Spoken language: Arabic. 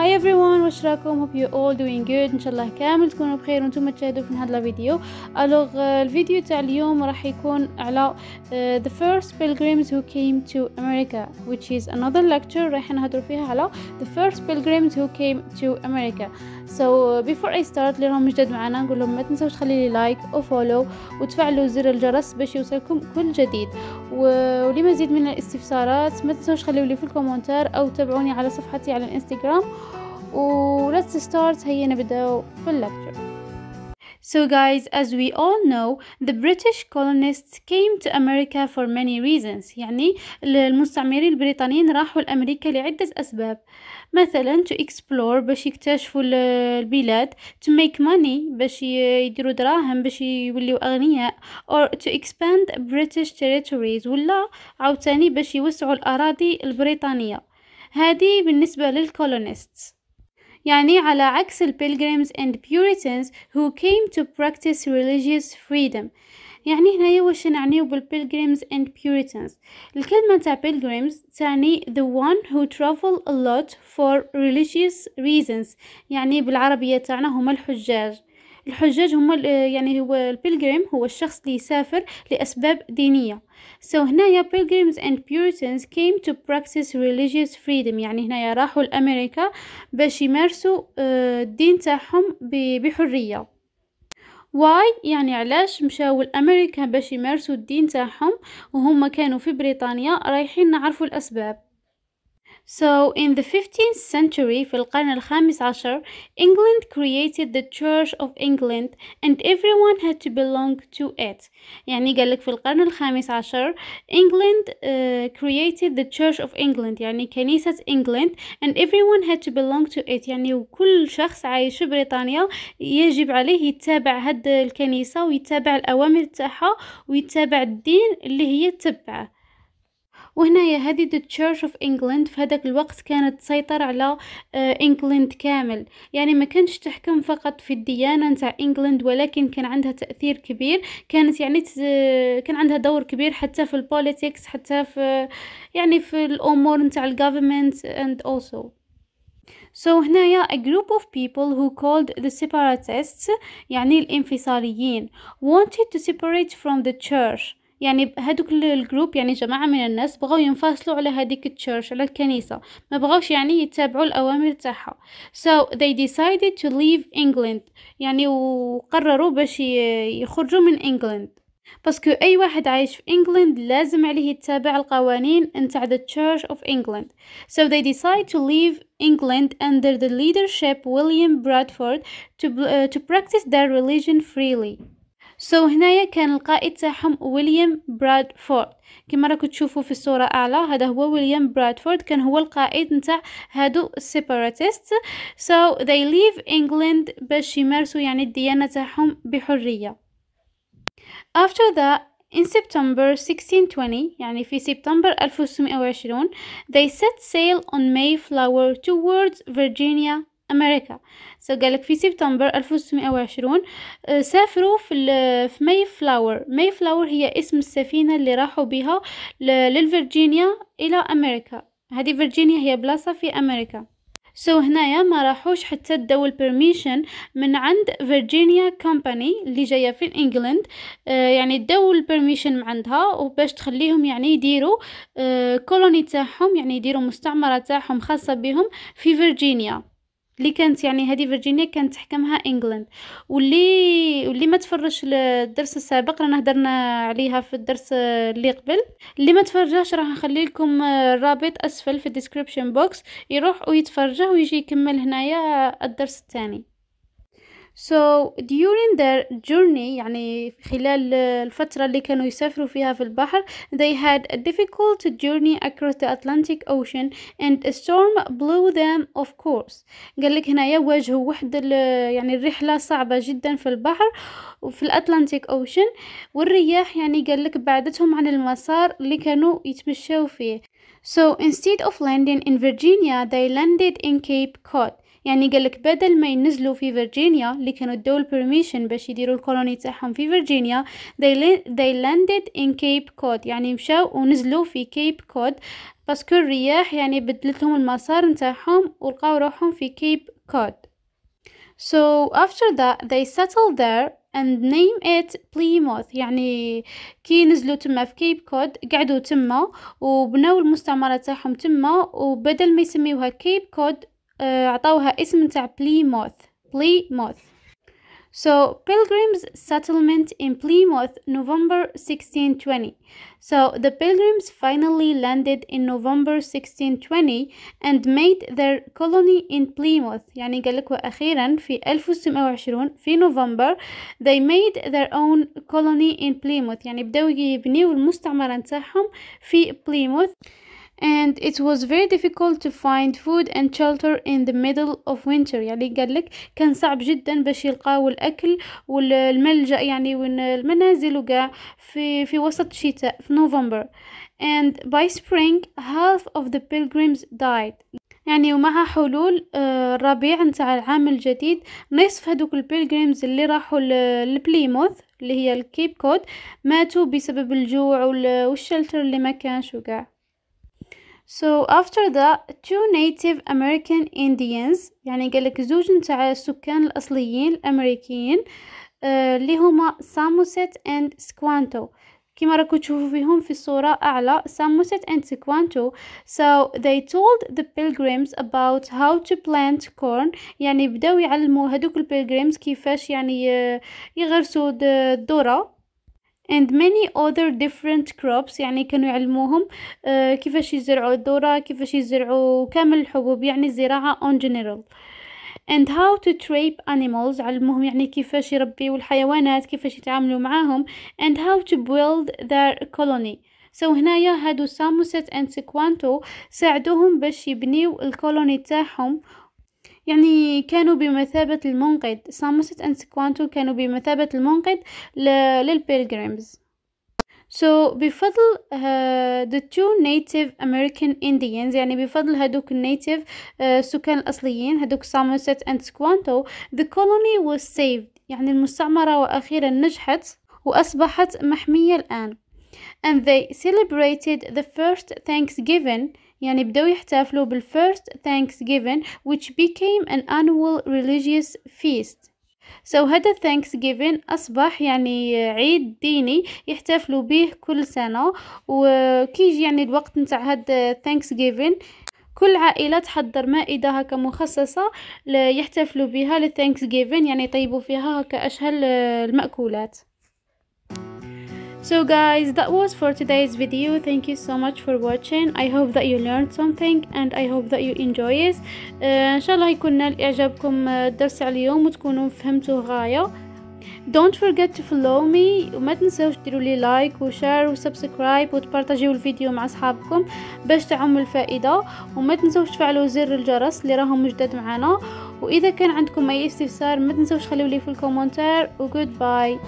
هاي ايفري ون واش راكم هوب يو اول دوينغ جود ان شاء الله كامل تكونوا بخير وانتم تشاهدوا في هذا الفيديو الوغ الفيديو تاع اليوم راح يكون على uh, the first pilgrims who came to America which is another lecture راح نهضروا فيها على the first pilgrims who came to America سو بيفور اي ستارت راهم جداد معنا نقول لهم ما تنسوش تخلي لي لايك وفولو وتفعلوا زر الجرس باش يوصلكم كل جديد ولما زيد من الاستفسارات ما تنسوش تخليوا لي في الكومنتار او تابعوني على صفحتي على الانستغرام و let's start هيا نبداو في اللكتشر So guys, as we all know, the British colonists came to America for many reasons. يعني المستعمرين البريطانيين راحوا لأمريكا لعدة أسباب مثلا to explore باش يكتشفوا البلاد to make money باش يديروا دراهم باش يوليوا أغنياء or to expand British territories ولا عاوتاني باش يوسعوا الأراضي البريطانية هذه بالنسبة للكولونيستس يعني على عكس البيلجريمز and Puritans who came to practice religious freedom يعني هنا واش نعنيو بالبيلجريمز and Puritans الكلمة تاع pilgrims تعني the one who travel a lot for religious reasons يعني بالعربية تاعنا هما الحجاج الحجاج هما يعني هو البيلغريم هو الشخص اللي يسافر لأسباب دينية so هنايا pilgrims and puritans came to practice religious freedom يعني هنايا راحوا لأمريكا باش يمارسوا آه، الدين تاعهم بحرية واي يعني علاش مشاو لامريكا باش يمارسوا الدين تاعهم وهم كانوا في بريطانيا رايحين نعرفوا الاسباب So in the 15th century في القرن الخامس عشر England created the Church of England and everyone had to belong to it يعني قال لك في القرن الخامس عشر England uh, created the Church of England يعني كنيسة England and everyone had to belong to it يعني كل شخص عايش في بريطانيا يجب عليه يتابع هاد الكنيسة ويتابع الأوامر تاعها ويتابع الدين اللي هي تبعه. وهنايا هذه the church of England في هذاك الوقت كانت تسيطر على انجلند آه، كامل يعني ما كانتش تحكم فقط في الديانه نتاع انجلند ولكن كان عندها تاثير كبير كانت يعني آه، كان عندها دور كبير حتى في البوليتكس حتى في آه، يعني في الامور نتاع الجوفرمنت اند also So هنايا a group of people who called the separatists يعني الانفصاليين wanted to separate from the church يعني هادوك الجروب يعني جماعة من الناس بغاو ينفصلوا على هذيك التشيرش على الكنيسة ما بغاوش يعني يتابعوا الأوامر تاعها so they decided to leave England يعني وقرروا باش يخرجوا من إنجلند بس كو اي واحد عايش في انجلند لازم عليه يتابع القوانين نتاع the church of england so they decide to leave england under the leadership william bradford to, uh, to practice their religion freely سو so, هنايا كان القائد تاعهم ويليام برادفورد كما راكم تشوفوا في الصوره اعلى هذا هو ويليام برادفورد كان هو القائد نتاع هادو السيباراتيست سو so, they leave England باش يمارسوا يعني الديانه تاعهم بحريه after that In September 1620 يعني في سبتمبر 1620 they set sail on Mayflower towards Virginia أمريكا سو so قالك في سبتمبر 1920 سافروا في في ماي فلاور ماي فلاور هي اسم السفينة اللي راحوا بها للفرجينيا إلى أمريكا هذه فيرجينيا هي بلاصة في أمريكا سو so, هنايا ما راحوش حتى داو البرميشن من عند فيرجينيا كومباني اللي جايه في انجلند uh, يعني داو البرميشن من عندها وباش تخليهم يعني يديروا uh, آه، كولوني تاعهم يعني يديروا مستعمره تاعهم خاصه بهم في فيرجينيا اللي كانت يعني هذه فيرجينيا كانت تحكمها انجلند واللي واللي ما تفرش الدرس السابق رانا هدرنا عليها في الدرس اللي قبل اللي ما تفرجاش راه نخلي لكم الرابط اسفل في الديسكريبشن بوكس يروح ويتفرجه ويجي يكمل هنايا الدرس الثاني So during their journey يعني خلال الفترة اللي كانوا يسافروا فيها في البحر they had a difficult journey across the Atlantic Ocean and a storm blew them off course قال لك هنايا واجهوا واحد يعني الرحلة صعبة جدا في البحر وفي الأتلانتيك أوشن والرياح يعني قال لك بعدتهم عن المسار اللي كانوا يتمشاو فيه So instead of landing in Virginia, they landed in Cape Cod. يعني قالك بدل ما ينزلوا في فيرجينيا اللي كانوا ادوا البرميشن باش يديروا الكولوني تاعهم في فيرجينيا they, landed in Cape Cod يعني مشاو ونزلوا في كيب كود باسكو الرياح يعني بدلتهم المسار نتاعهم ولقاو روحهم في كيب كود So after that they settled there and name it Plymouth يعني كي نزلوا تما في كيب كود قعدوا تما وبنوا المستعمرة تاعهم تما وبدل ما يسميوها كيب كود Uh, عطوها اسم تاع بليموث بليموث So Pilgrim's settlement in Plymouth, November 1620. So the Pilgrims finally landed in November 1620 and made their colony in Plymouth. يعني قال لكم أخيرا في 1620 في نوفمبر they made their own colony in Plymouth. يعني بدأوا يبنيوا المستعمرة نتاعهم في Plymouth. and it was very difficult to find food and shelter in the middle of winter يعني قال لك كان صعب جدا باش يلقاو الاكل والملجا يعني والمنازل وكاع في في وسط الشتاء في نوفمبر and by spring half of the pilgrims died يعني ومع حلول آه، الربيع نتاع العام الجديد نصف هذوك البيلغريمز اللي راحوا لبليموث اللي هي الكيب كود ماتوا بسبب الجوع والشلتر اللي ما كانش وكاع So after that two native American Indians يعني قال لك زوج نتاع السكان الأصليين الأمريكيين آه، اللي uh, هما ساموسيت اند سكوانتو كما راكم تشوفوا فيهم في الصورة أعلى ساموسيت and سكوانتو so they told the pilgrims about how to plant corn يعني بداو يعلموا هدوك البيلغريمز كيفاش يعني آه، يغرسوا الذرة and many other different crops يعني كانوا يعلموهم آه، كيفاش يزرعوا الذرة كيفاش يزرعوا كامل الحبوب يعني الزراعة on general and how to trap animals علموهم يعني كيفاش يربيوا الحيوانات كيفاش يتعاملوا معاهم and how to build their colony سو so هنايا هادو ساموست and سكوانتو ساعدوهم باش يبنيو الكولوني تاعهم يعني كانوا بمثابة المنقذ ساموست أند سكوانتو كانوا بمثابة المنقذ للبيلغريمز So بفضل uh, the two native American Indians يعني بفضل هدوك النيتيف uh, السكان الأصليين هدوك ساموست أند سكوانتو the colony was saved يعني المستعمرة وأخيرا نجحت وأصبحت محمية الآن and they celebrated the first Thanksgiving يعني بدأوا يحتفلوا بالفيرست Thanksgiving which became an annual religious feast so, هذا Thanksgiving أصبح يعني عيد ديني يحتفلوا به كل سنة وكيجي يعني الوقت نتاع هاد Thanksgiving كل عائلة تحضر مائدة هكا مخصصة ليحتفلوا بها للثانكس جيفن يعني يطيبوا فيها هكا أشهى المأكولات so guys that was for today's video thank you so much for watching I hope that you learned something and I hope that you enjoy it ان uh, شاء الله يكون نال اعجابكم الدرس uh, تاع اليوم وتكونوا فهمتوا غايه Don't forget to follow me وما تنسوش ديروا لي لايك وشير وسبسكرايب وتبارتجيو الفيديو مع أصحابكم باش تعم الفائدة وما تنسوش تفعلوا زر الجرس اللي راهم مجدد معنا واذا كان عندكم اي استفسار ما تنساوش خليولي في الكومنتر وجود